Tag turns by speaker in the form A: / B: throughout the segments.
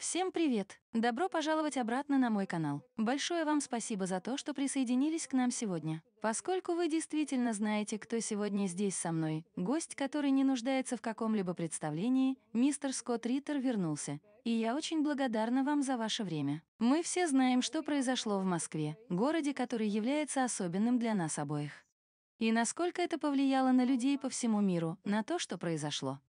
A: Всем привет! Добро пожаловать обратно на мой канал. Большое вам спасибо за то, что присоединились к нам сегодня. Поскольку вы действительно знаете, кто сегодня здесь со мной, гость, который не нуждается в каком-либо представлении, мистер Скотт Риттер вернулся, и я очень благодарна вам за ваше время. Мы все знаем, что произошло в Москве, городе, который является особенным для нас обоих. И насколько это повлияло на людей по всему миру, на то, что произошло.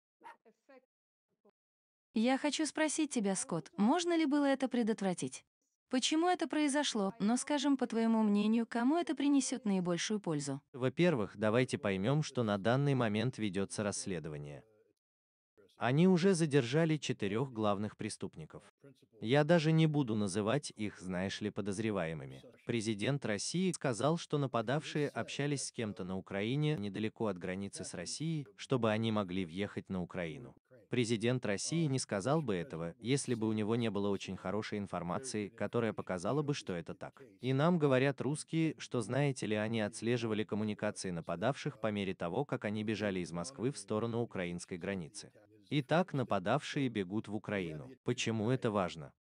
A: Я хочу спросить тебя, Скотт, можно ли было это предотвратить? Почему это произошло, но, скажем, по твоему мнению, кому это принесет наибольшую пользу?
B: Во-первых, давайте поймем, что на данный момент ведется расследование. Они уже задержали четырех главных преступников. Я даже не буду называть их, знаешь ли, подозреваемыми. Президент России сказал, что нападавшие общались с кем-то на Украине недалеко от границы с Россией, чтобы они могли въехать на Украину. Президент России не сказал бы этого, если бы у него не было очень хорошей информации, которая показала бы, что это так. И нам говорят русские, что знаете ли, они отслеживали коммуникации нападавших по мере того, как они бежали из Москвы в сторону украинской границы. Итак, нападавшие бегут в Украину. Почему это важно?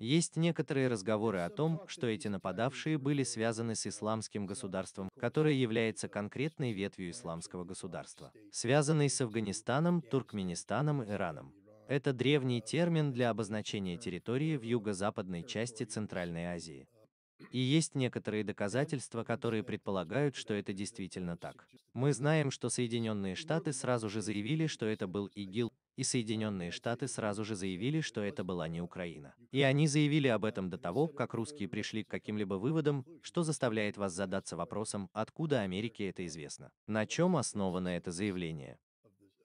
B: Есть некоторые разговоры о том, что эти нападавшие были связаны с исламским государством, которое является конкретной ветвью исламского государства, связанной с Афганистаном, Туркменистаном, Ираном. Это древний термин для обозначения территории в юго-западной части Центральной Азии. И есть некоторые доказательства, которые предполагают, что это действительно так. Мы знаем, что Соединенные Штаты сразу же заявили, что это был ИГИЛ, и Соединенные Штаты сразу же заявили, что это была не Украина. И они заявили об этом до того, как русские пришли к каким-либо выводам, что заставляет вас задаться вопросом, откуда Америке это известно. На чем основано это заявление?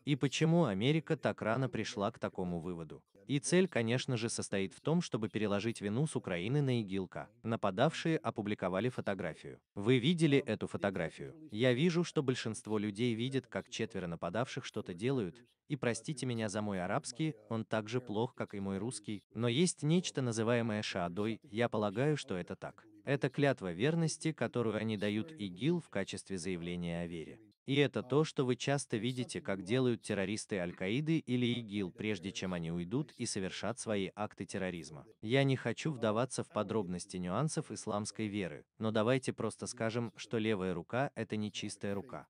B: И почему Америка так рано пришла к такому выводу? И цель, конечно же, состоит в том, чтобы переложить вину с Украины на ИГИЛКа. Нападавшие опубликовали фотографию. Вы видели эту фотографию? Я вижу, что большинство людей видит, как четверо нападавших что-то делают, и простите меня за мой арабский, он так же плох, как и мой русский, но есть нечто называемое шаадой, я полагаю, что это так. Это клятва верности, которую они дают ИГИЛ в качестве заявления о вере. И это то, что вы часто видите, как делают террористы Аль-Каиды или ИГИЛ, прежде чем они уйдут и совершат свои акты терроризма. Я не хочу вдаваться в подробности нюансов исламской веры, но давайте просто скажем, что левая рука – это не чистая рука.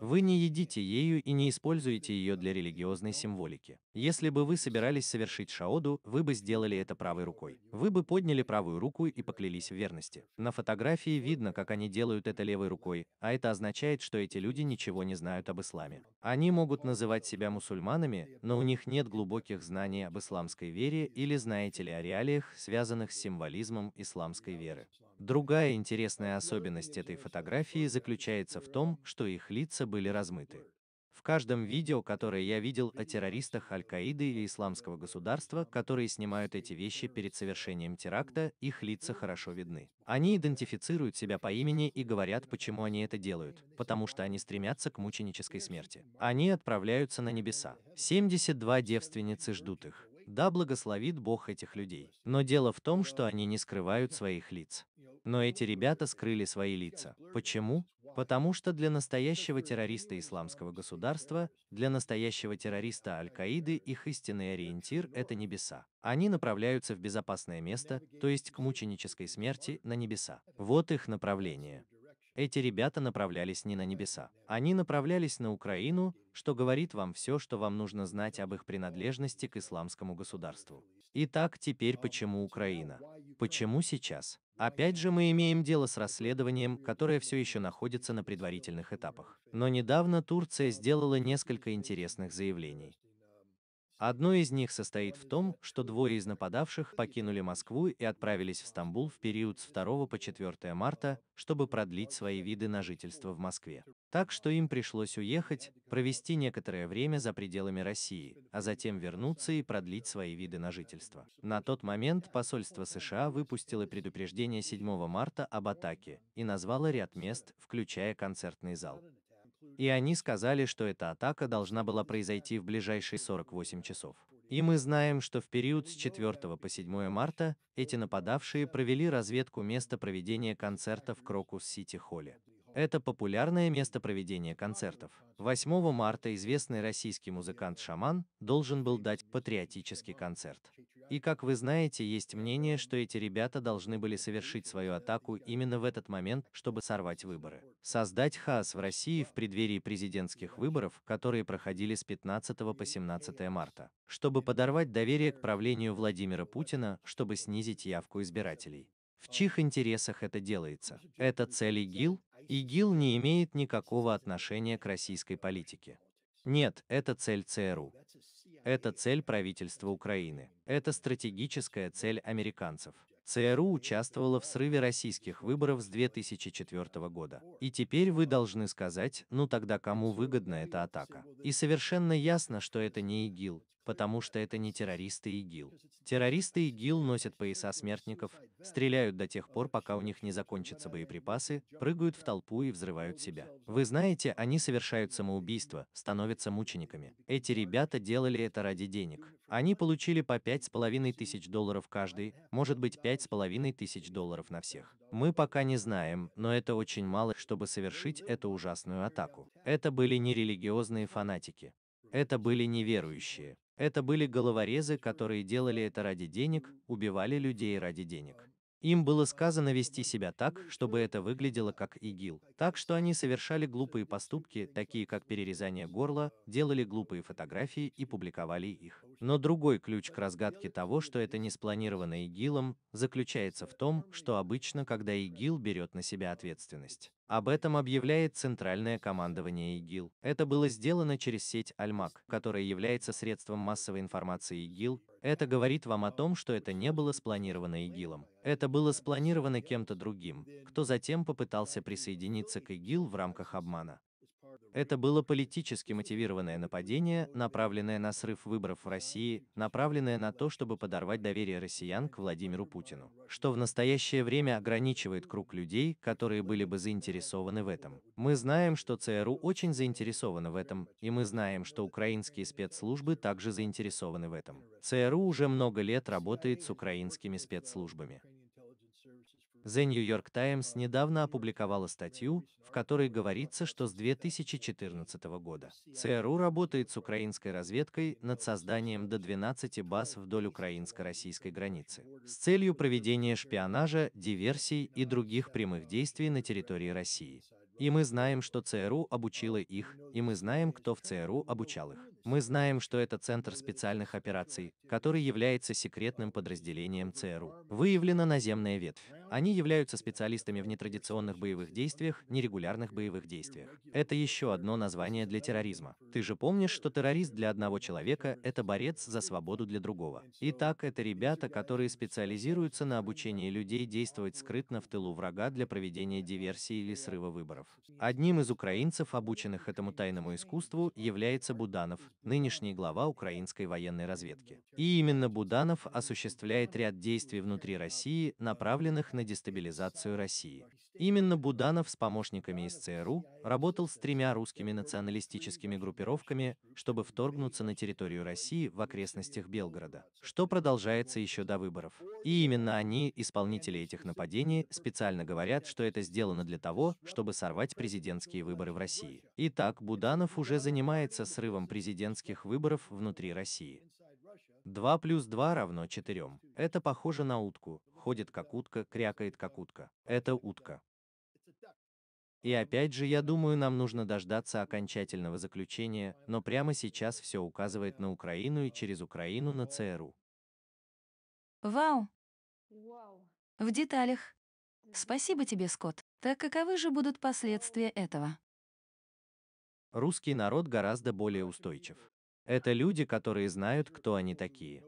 B: Вы не едите ею и не используете ее для религиозной символики. Если бы вы собирались совершить шаоду, вы бы сделали это правой рукой. Вы бы подняли правую руку и поклялись в верности. На фотографии видно, как они делают это левой рукой, а это означает, что эти люди ничего не знают об исламе. Они могут называть себя мусульманами, но у них нет глубоких знаний об исламской вере или знаете ли о реалиях, связанных с символизмом исламской веры. Другая интересная особенность этой фотографии заключается в том, что их лица были размыты. В каждом видео, которое я видел о террористах Аль-Каиды или Исламского государства, которые снимают эти вещи перед совершением теракта, их лица хорошо видны. Они идентифицируют себя по имени и говорят, почему они это делают, потому что они стремятся к мученической смерти. Они отправляются на небеса. 72 девственницы ждут их. Да благословит Бог этих людей. Но дело в том, что они не скрывают своих лиц. Но эти ребята скрыли свои лица. Почему? Потому что для настоящего террориста исламского государства, для настоящего террориста Аль-Каиды их истинный ориентир – это небеса. Они направляются в безопасное место, то есть к мученической смерти на небеса. Вот их направление эти ребята направлялись не на небеса. Они направлялись на Украину, что говорит вам все, что вам нужно знать об их принадлежности к исламскому государству. Итак, теперь почему Украина? Почему сейчас? Опять же, мы имеем дело с расследованием, которое все еще находится на предварительных этапах. Но недавно Турция сделала несколько интересных заявлений. Одно из них состоит в том, что двое из нападавших покинули Москву и отправились в Стамбул в период с 2 по 4 марта, чтобы продлить свои виды на жительство в Москве. Так что им пришлось уехать, провести некоторое время за пределами России, а затем вернуться и продлить свои виды на жительство. На тот момент посольство США выпустило предупреждение 7 марта об атаке и назвало ряд мест, включая концертный зал. И они сказали, что эта атака должна была произойти в ближайшие 48 часов. И мы знаем, что в период с 4 по 7 марта эти нападавшие провели разведку места проведения концерта в Крокус-Сити-Холле. Это популярное место проведения концертов. 8 марта известный российский музыкант Шаман должен был дать патриотический концерт. И как вы знаете, есть мнение, что эти ребята должны были совершить свою атаку именно в этот момент, чтобы сорвать выборы. Создать хаос в России в преддверии президентских выборов, которые проходили с 15 по 17 марта. Чтобы подорвать доверие к правлению Владимира Путина, чтобы снизить явку избирателей. В чьих интересах это делается? Это цель ИГИЛ? ИГИЛ не имеет никакого отношения к российской политике. Нет, это цель ЦРУ. Это цель правительства Украины. Это стратегическая цель американцев. ЦРУ участвовала в срыве российских выборов с 2004 года. И теперь вы должны сказать, ну тогда кому выгодна эта атака? И совершенно ясно, что это не ИГИЛ, потому что это не террористы ИГИЛ. Террористы ИГИЛ носят пояса смертников, стреляют до тех пор, пока у них не закончатся боеприпасы, прыгают в толпу и взрывают себя. Вы знаете, они совершают самоубийство, становятся мучениками. Эти ребята делали это ради денег. Они получили по пять с половиной тысяч долларов каждый, может быть пять с половиной тысяч долларов на всех. Мы пока не знаем, но это очень мало, чтобы совершить эту ужасную атаку. Это были не религиозные фанатики. Это были неверующие. Это были головорезы, которые делали это ради денег, убивали людей ради денег. Им было сказано вести себя так, чтобы это выглядело как ИГИЛ, так что они совершали глупые поступки, такие как перерезание горла, делали глупые фотографии и публиковали их. Но другой ключ к разгадке того, что это не спланировано ИГИЛом, заключается в том, что обычно, когда ИГИЛ берет на себя ответственность, об этом объявляет Центральное командование ИГИЛ. Это было сделано через сеть Альмак, которая является средством массовой информации ИГИЛ. Это говорит вам о том, что это не было спланировано ИГИЛом. Это было спланировано кем-то другим, кто затем попытался присоединиться к ИГИЛ в рамках обмана. Это было политически мотивированное нападение, направленное на срыв выборов в России, направленное на то, чтобы подорвать доверие россиян к Владимиру Путину, что в настоящее время ограничивает круг людей, которые были бы заинтересованы в этом. Мы знаем, что ЦРУ очень заинтересовано в этом, и мы знаем, что украинские спецслужбы также заинтересованы в этом. ЦРУ уже много лет работает с украинскими спецслужбами. The New York Times недавно опубликовала статью, в которой говорится, что с 2014 года ЦРУ работает с украинской разведкой над созданием до 12 баз вдоль украинско-российской границы с целью проведения шпионажа, диверсий и других прямых действий на территории России. И мы знаем, что ЦРУ обучило их, и мы знаем, кто в ЦРУ обучал их. Мы знаем, что это Центр специальных операций, который является секретным подразделением ЦРУ. Выявлена наземная ветвь. Они являются специалистами в нетрадиционных боевых действиях, нерегулярных боевых действиях. Это еще одно название для терроризма. Ты же помнишь, что террорист для одного человека – это борец за свободу для другого. Итак, это ребята, которые специализируются на обучении людей действовать скрытно в тылу врага для проведения диверсии или срыва выборов. Одним из украинцев, обученных этому тайному искусству, является Буданов, нынешний глава украинской военной разведки. И именно Буданов осуществляет ряд действий внутри России, направленных на дестабилизацию России. Именно Буданов с помощниками из ЦРУ работал с тремя русскими националистическими группировками, чтобы вторгнуться на территорию России в окрестностях Белгорода, что продолжается еще до выборов. И именно они, исполнители этих нападений, специально говорят, что это сделано для того, чтобы сорвать президентские выборы в России. Итак, Буданов уже занимается срывом президента президентских выборов внутри России. 2 плюс 2 равно 4. Это похоже на утку, ходит как утка, крякает как утка. Это утка. И опять же, я думаю, нам нужно дождаться окончательного заключения, но прямо сейчас все указывает на Украину и через Украину на ЦРУ.
A: Вау! В деталях. Спасибо тебе, Скотт. Так каковы же будут последствия этого?
B: Русский народ гораздо более устойчив. Это люди, которые знают, кто они такие.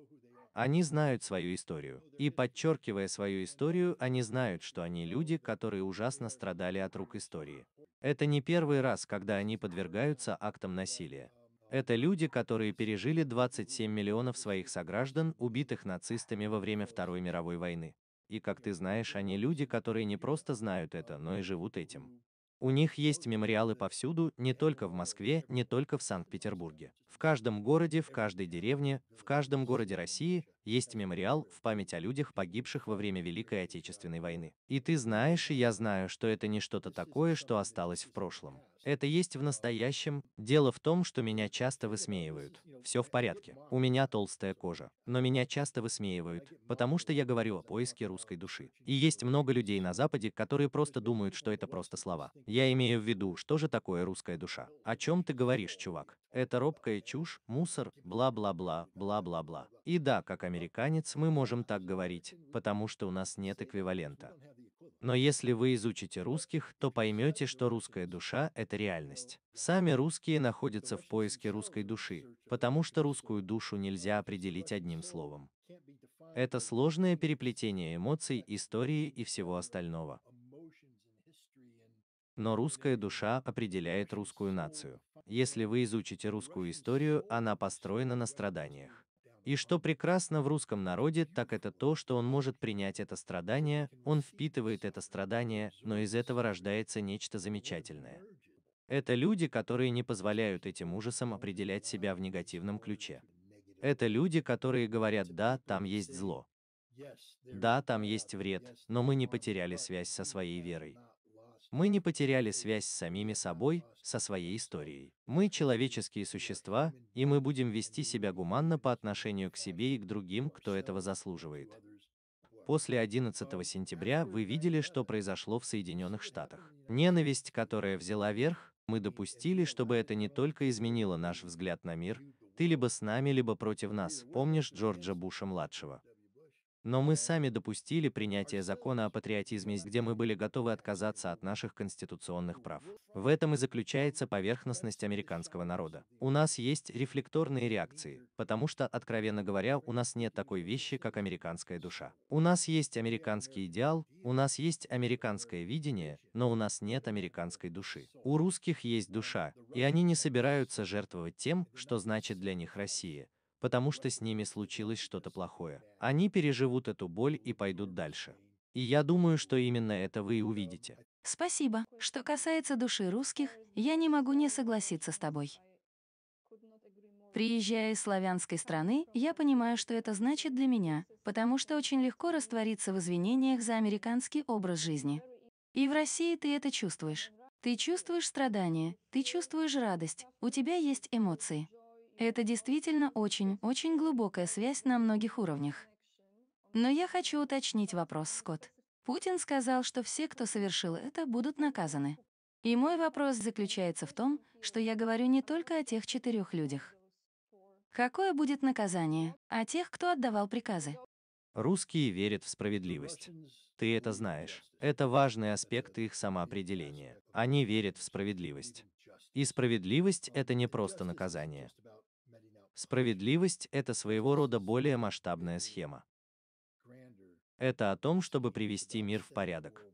B: Они знают свою историю. И подчеркивая свою историю, они знают, что они люди, которые ужасно страдали от рук истории. Это не первый раз, когда они подвергаются актам насилия. Это люди, которые пережили 27 миллионов своих сограждан, убитых нацистами во время Второй мировой войны. И как ты знаешь, они люди, которые не просто знают это, но и живут этим. У них есть мемориалы повсюду, не только в Москве, не только в Санкт-Петербурге. В каждом городе, в каждой деревне, в каждом городе России есть мемориал в память о людях, погибших во время Великой Отечественной войны. И ты знаешь, и я знаю, что это не что-то такое, что осталось в прошлом. Это есть в настоящем. Дело в том, что меня часто высмеивают. Все в порядке. У меня толстая кожа. Но меня часто высмеивают, потому что я говорю о поиске русской души. И есть много людей на Западе, которые просто думают, что это просто слова. Я имею в виду, что же такое русская душа. О чем ты говоришь, чувак? это робкая чушь, мусор, бла-бла-бла, бла-бла-бла. И да, как американец мы можем так говорить, потому что у нас нет эквивалента. Но если вы изучите русских, то поймете, что русская душа – это реальность. Сами русские находятся в поиске русской души, потому что русскую душу нельзя определить одним словом. Это сложное переплетение эмоций, истории и всего остального. Но русская душа определяет русскую нацию. Если вы изучите русскую историю, она построена на страданиях. И что прекрасно в русском народе, так это то, что он может принять это страдание, он впитывает это страдание, но из этого рождается нечто замечательное. Это люди, которые не позволяют этим ужасам определять себя в негативном ключе. Это люди, которые говорят, да, там есть зло. Да, там есть вред, но мы не потеряли связь со своей верой. Мы не потеряли связь с самими собой, со своей историей. Мы человеческие существа, и мы будем вести себя гуманно по отношению к себе и к другим, кто этого заслуживает. После 11 сентября вы видели, что произошло в Соединенных Штатах. Ненависть, которая взяла верх, мы допустили, чтобы это не только изменило наш взгляд на мир, ты либо с нами, либо против нас, помнишь Джорджа Буша-младшего. Но мы сами допустили принятие закона о патриотизме, где мы были готовы отказаться от наших конституционных прав. В этом и заключается поверхностность американского народа. У нас есть рефлекторные реакции, потому что, откровенно говоря, у нас нет такой вещи, как американская душа. У нас есть американский идеал, у нас есть американское видение, но у нас нет американской души. У русских есть душа, и они не собираются жертвовать тем, что значит для них Россия, потому что с ними случилось что-то плохое. Они переживут эту боль и пойдут дальше. И я думаю, что именно это вы и увидите.
A: Спасибо. Что касается души русских, я не могу не согласиться с тобой. Приезжая из славянской страны, я понимаю, что это значит для меня, потому что очень легко раствориться в извинениях за американский образ жизни. И в России ты это чувствуешь. Ты чувствуешь страдания, ты чувствуешь радость, у тебя есть эмоции. Это действительно очень-очень глубокая связь на многих уровнях. Но я хочу уточнить вопрос, Скотт. Путин сказал, что все, кто совершил это, будут наказаны. И мой вопрос заключается в том, что я говорю не только о тех четырех людях. Какое будет наказание о тех, кто отдавал приказы?
B: Русские верят в справедливость. Ты это знаешь. Это важный аспект их самоопределения. Они верят в справедливость. И справедливость — это не просто наказание. Справедливость – это своего рода более масштабная схема.
A: Это о том, чтобы привести мир в порядок.